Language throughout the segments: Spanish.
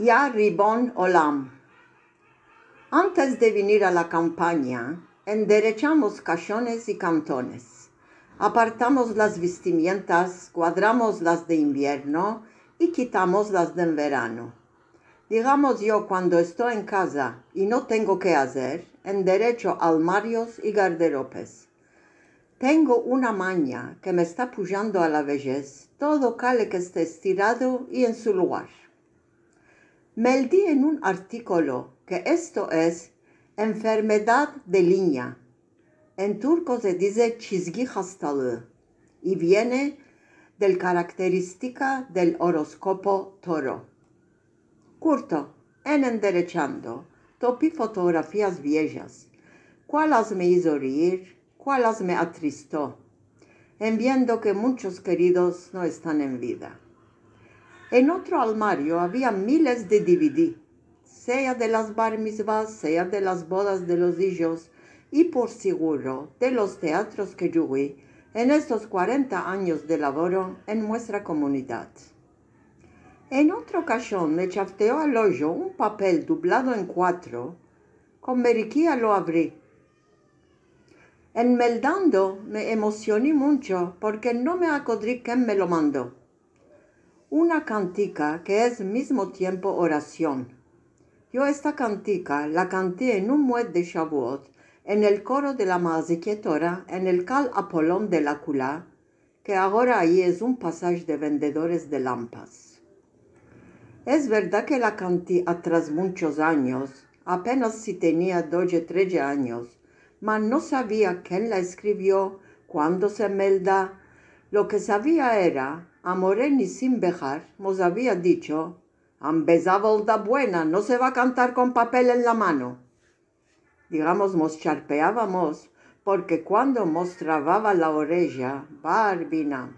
Ya Ribón Olam. Antes de venir a la campaña, enderechamos cajones y cantones, apartamos las vestimientas, cuadramos las de invierno y quitamos las del verano. Digamos yo cuando estoy en casa y no tengo qué hacer, enderecho almarios y garderopes. Tengo una maña que me está pujando a la vejez, todo cale que esté estirado y en su lugar me en un artículo que esto es enfermedad de línea. En turco se dice çizgi hastalığı y viene del característica del horóscopo toro. Curto, en enderechando, topí fotografías viejas. ¿Cuáles me hizo reír? ¿Cuáles me atristó? En viendo que muchos queridos no están en vida. En otro armario había miles de DVD, sea de las bar sea de las bodas de los hijos, y por seguro de los teatros que yo vi en estos 40 años de labor en nuestra comunidad. En otro cajón me chafteó al hoyo un papel doblado en cuatro. Con meriquía lo abrí. En Meldando me emocioné mucho porque no me acordé quién me lo mandó una cantica que es mismo tiempo oración. Yo esta cantica la canté en un muet de Shavuot, en el coro de la Maziquetora, en el Cal Apolón de la Culá, que ahora ahí es un pasaje de vendedores de lampas. Es verdad que la canté atrás muchos años, apenas si tenía 12 o 13 años, mas no sabía quién la escribió, cuándo se melda. Lo que sabía era Amore ni sin bejar nos había dicho, la buena, no se va a cantar con papel en la mano. Digamos, nos charpeábamos, porque cuando mostraba trababa la oreja, barbina.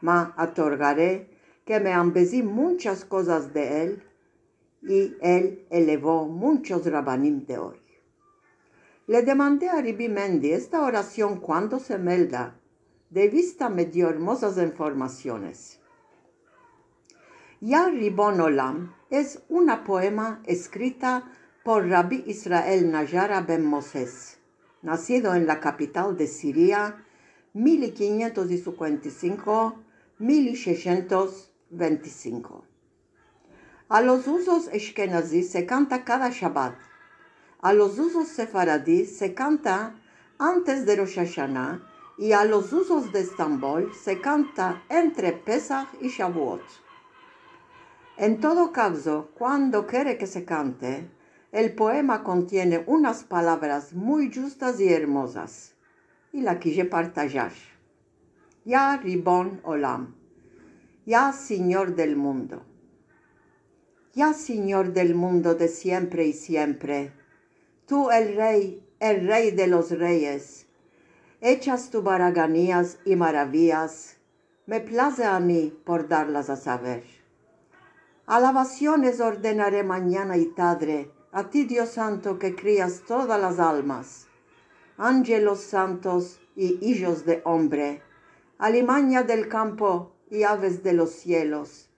Ma atorgaré que me ambesí muchas cosas de él, y él elevó muchos rabanim de hoy. Le demandé a Ribimendi esta oración cuando se melda, de vista me dio hermosas informaciones. Ya Olam es una poema escrita por Rabbi Israel Najara Ben Moses, nacido en la capital de Siria 1555-1625. A los usos esquenazí se canta cada Shabbat. A los usos sefaradí se canta antes de Rosh Hashanah y a los usos de Estambul se canta entre Pesach y Shavuot. En todo caso, cuando quiere que se cante, el poema contiene unas palabras muy justas y hermosas, y la quise partajar. Ya Ribón Olam, ya Señor del mundo, ya Señor del mundo de siempre y siempre, tú el Rey, el Rey de los Reyes, Hechas tu baraganías y maravillas, me place a mí por darlas a saber. Alabaciones ordenaré mañana y tarde, a ti Dios Santo que crías todas las almas, ángelos santos y hijos de hombre, alimaña del campo y aves de los cielos.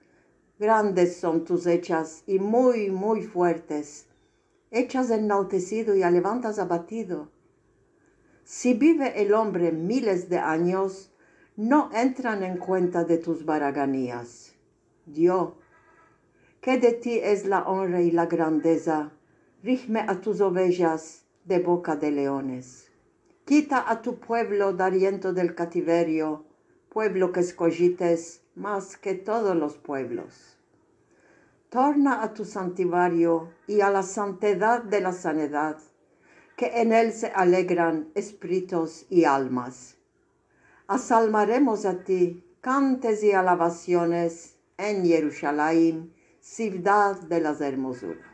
Grandes son tus hechas y muy, muy fuertes. Hechas enaltecido y levantas abatido si vive el hombre miles de años, no entran en cuenta de tus baraganías. Dios, que de ti es la honra y la grandeza, rígme a tus ovejas de boca de leones. Quita a tu pueblo dariento del cativerio, pueblo que escogites más que todos los pueblos. Torna a tu santivario y a la santidad de la sanidad que en él se alegran espíritus y almas. Asalmaremos a ti cantes y alabaciones en Jerusalén, ciudad de las hermosuras.